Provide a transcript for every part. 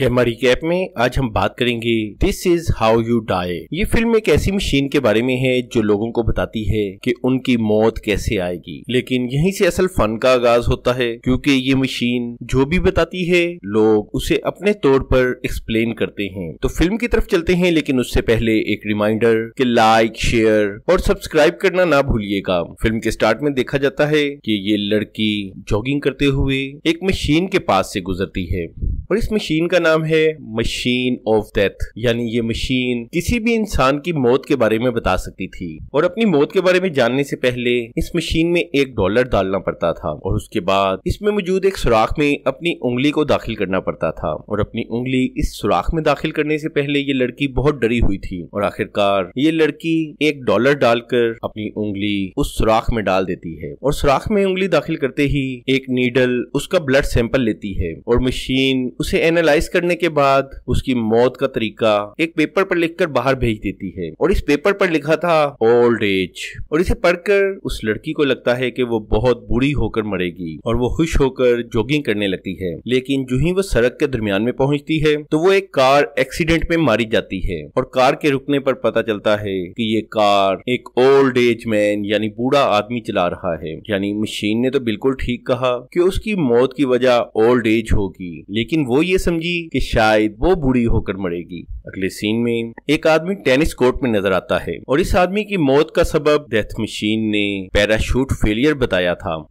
के हमारी कैप में आज हम बात करेंगे this is how you die ये फिल्म एक ऐसी मशीन के बारे में है जो लोगों को बताती है कि उनकी मौत कैसे आएगी लेकिन यहीं से असल फन का आगाज होता है क्योंकि ये मशीन जो भी बताती है लोग उसे अपने तौर पर एक्सप्लेन करते हैं तो फिल्म की तरफ चलते हैं लेकिन उससे पहले एक रिमाइंडर कि लाइक शेयर और सब्सक्राइब करना ना भूलिएगा फिल्म के स्टार्ट में देखा जाता है कि ये लड़की जॉगिंग करते हुए एक मशीन के पास से गुजरती है और इस मशीन का नाम है मशीन ऑफ डेथ यानी ये मशीन किसी भी इंसान की मौत के बारे में बता सकती थी और अपनी मौत के बारे में जानने से पहले इस मशीन में एक डॉलर डालना पड़ता था और उसके बाद इसमें मौजूद एक सुराख में अपनी उंगली को दाखिल करना पड़ता था और अपनी उंगली इस सुराख में दाखिल करने से पहले ये लड़की बहुत डरी हुई थी और आखिरकार ये लड़की एक डॉलर डालकर अपनी उंगली उस सुराख में डाल देती है और सुराख में उंगली दाखिल करते ही एक नीडल उसका ब्लड सैंपल लेती है और मशीन उसे एनालाइज करने के बाद उसकी मौत का तरीका एक पेपर पर लिखकर बाहर भेज देती है और इस पेपर पर लिखा था ओल्ड एज और इसे पढ़कर उस लड़की को लगता है कि वो बहुत बुरी होकर मरेगी और वो खुश होकर जॉगिंग करने लगती है लेकिन जो ही वो सड़क के दरमियान में पहुंचती है तो वो एक कार एक्सीडेंट में मारी जाती है और कार के रुकने पर पता चलता है कि ये कार एक ओल्ड एज मैन यानी बूढ़ा आदमी चला रहा है यानी मशीन ने तो बिल्कुल ठीक कहा कि उसकी मौत की वजह ओल्ड एज होगी लेकिन वो ये समझी कि शायद वो बूढ़ी होकर मरेगी अगले सीन में एक आदमी टेनिस कोर्ट में नजर आता है और इस आदमी की मौत का सबब डेथ मशीन ने पैराशूट फेलियर बताया था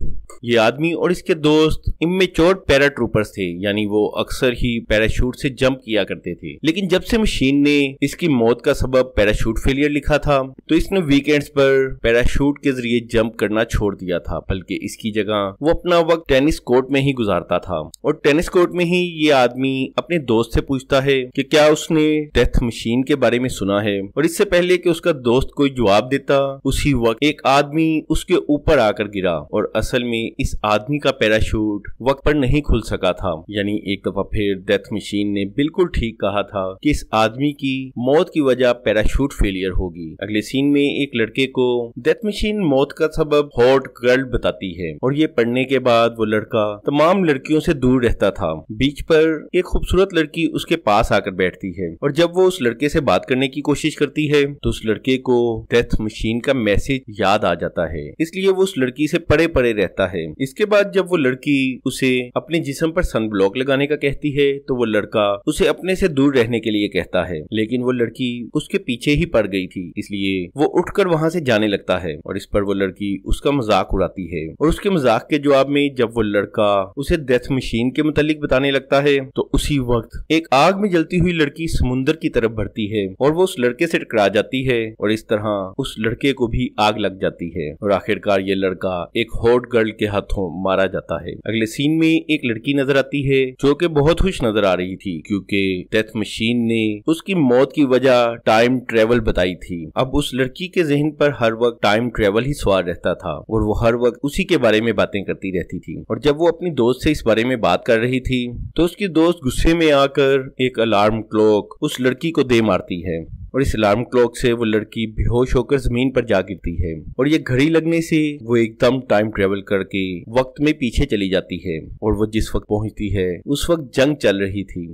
ये आदमी और इसके दोस्त पैरा पैराट्रूपर्स थे यानी वो अक्सर ही पैराशूट से जंप किया करते थे लेकिन जब से मशीन ने इसकी मौत का सबब पैराशूट फेलियर लिखा था तो इसने वीकेंड्स पर पैराशूट के जरिए जंप करना छोड़ दिया था बल्कि इसकी जगह वो अपना वक्त टेनिस कोर्ट में ही गुजारता था और टेनिस कोर्ट में ही ये ये आदमी अपने दोस्त से पूछता है कि क्या उसने डेथ मशीन के बारे में सुना है और इससे पहले कि उसका दोस्त कोई जवाब देता उसी वक्त एक आदमी उसके ऊपर आकर गिरा और असल में इस आदमी का पैराशूट वक्त पर नहीं खुल सका था यानी एक दफा फिर डेथ मशीन ने बिल्कुल ठीक कहा था कि इस आदमी की मौत की वजह पैराशूट फेलियर होगी अगले सीन में एक लड़के को डेथ मशीन मौत का सबब हॉट गर्ल बताती है और ये पढ़ने के बाद वो लड़का तमाम लड़कियों से दूर रहता था बीच पर एक खूबसूरत लड़की उसके पास आकर बैठती है और जब वो उस लड़के से बात करने की कोशिश करती है तो उस लड़के को डेथ मशीन का मैसेज याद आ जाता है इसलिए वो उस लड़की से पड़े पड़े रहता है इसके बाद जब वो लड़की उसे अपने जिसम पर सन ब्लॉक लगाने का कहती है तो वो लड़का उसे अपने से दूर रहने के लिए कहता है लेकिन वो लड़की उसके पीछे ही पड़ गई थी इसलिए वो उठकर वहां से जाने लगता है और इस पर वो लड़की उसका मजाक उड़ाती है और उसके मजाक के जवाब में जब वो लड़का उसे डेथ मशीन के मुतालिक बताने लगता जाता है तो उसी वक्त एक आग में जलती हुई लड़की समुन्द्र की तरफ बढ़ती है और वो उस लड़के से टकरा जाती है और इस तरह उस लड़के को भी आग लग जाती है और आखिरकार ये लड़का एक हॉट गर्ल के हाथों मारा जाता है अगले सीन में एक लड़की नजर आती है जो कि बहुत खुश नजर आ रही थी क्योंकि डेथ मशीन ने उसकी मौत की वजह टाइम ट्रेवल बताई थी अब उस लड़की के जहन पर हर वक्त टाइम ट्रेवल ही सवार रहता था और वो हर वक्त उसी के बारे में बातें करती रहती थी और जब वो अपनी दोस्त से इस बारे में बात कर रही थी तो उसकी दोस्त गुस्से में आकर एक अलार्म क्लॉक उस लड़की को दे मारती है और इस अलार्म क्लॉक से वो लड़की बेहोश होकर जमीन पर जा गिरती है और ये घड़ी लगने से वो एकदम टाइम ट्रेवल करके वक्त में पीछे चली जाती है और वो जिस वक्त पहुंचती है उस वक्त जंग चल रही थी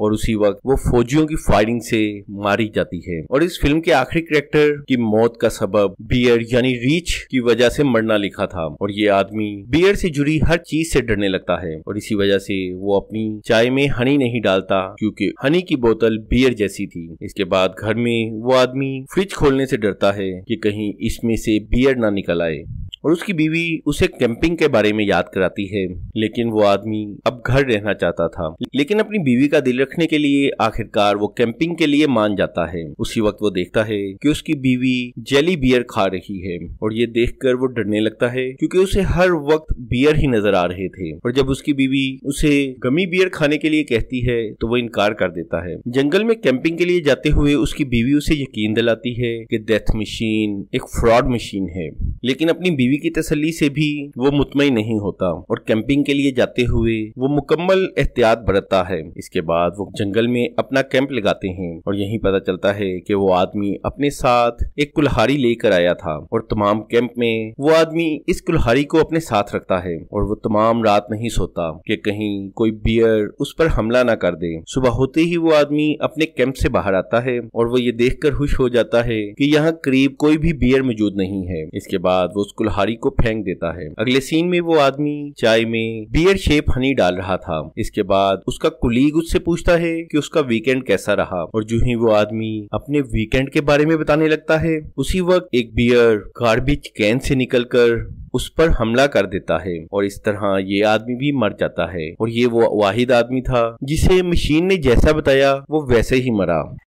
और उसी वक्त वो फौजियों की फायरिंग से मारी जाती है और इस फिल्म के आखिरी करेक्टर की मौत का सबब बियर यानी रीच की वजह से मरना लिखा था और ये आदमी बियर से जुड़ी हर चीज से डरने लगता है और इसी वजह से वो अपनी चाय में हनी नहीं डालता क्योंकि हनी की बोतल बियर जैसी थी इसके बाद घर में वो आदमी फ्रिज खोलने से डरता है कि कहीं इसमें से बियर ना निकल आए और उसकी बीवी उसे कैंपिंग के बारे में याद कराती है लेकिन वो आदमी अब घर रहना चाहता था लेकिन अपनी बीवी का दिल रखने के लिए आखिरकार वो कैंपिंग के लिए मान जाता है उसी वक्त वो देखता है कि उसकी बीवी जेली बियर खा रही है और ये देखकर वो डरने लगता है क्योंकि उसे हर वक्त बियर ही नजर आ रहे थे और जब उसकी बीवी उसे गमी बियर खाने के लिए कहती है तो वो इनकार कर देता है जंगल में कैंपिंग के लिए जाते हुए उसकी बीवी उसे यकीन दिलाती है कि डेथ मशीन एक फ्रॉड मशीन है लेकिन अपनी बीवी बीवी की तसली से भी वो मुतमिन नहीं होता और कैंपिंग के लिए जाते हुए वो मुकम्मल एहतियात बरतता है इसके बाद वो जंगल में अपना कैंप लगाते हैं और यही पता चलता है कि वो आदमी अपने साथ एक कुल्हारी लेकर आया था और तमाम कैंप में वो आदमी इस कुल्हारी को अपने साथ रखता है और वो तमाम रात नहीं सोता कि कहीं कोई बियर उस पर हमला ना कर दे सुबह होते ही वो आदमी अपने कैंप से बाहर आता है और वो ये देखकर खुश हो जाता है कि यहाँ करीब कोई भी बियर मौजूद नहीं है इसके बाद वो उस कुल्हारी प्रहारी को फेंक देता है अगले सीन में वो आदमी चाय में बियर शेप हनी डाल रहा था इसके बाद उसका कुलीग उससे पूछता है कि उसका वीकेंड कैसा रहा और जो ही वो आदमी अपने वीकेंड के बारे में बताने लगता है उसी वक्त एक बियर गार्बेज कैन से निकलकर उस पर हमला कर देता है और इस तरह ये आदमी भी मर जाता है और ये वो वाहिद आदमी था जिसे मशीन ने जैसा बताया वो वैसे ही मरा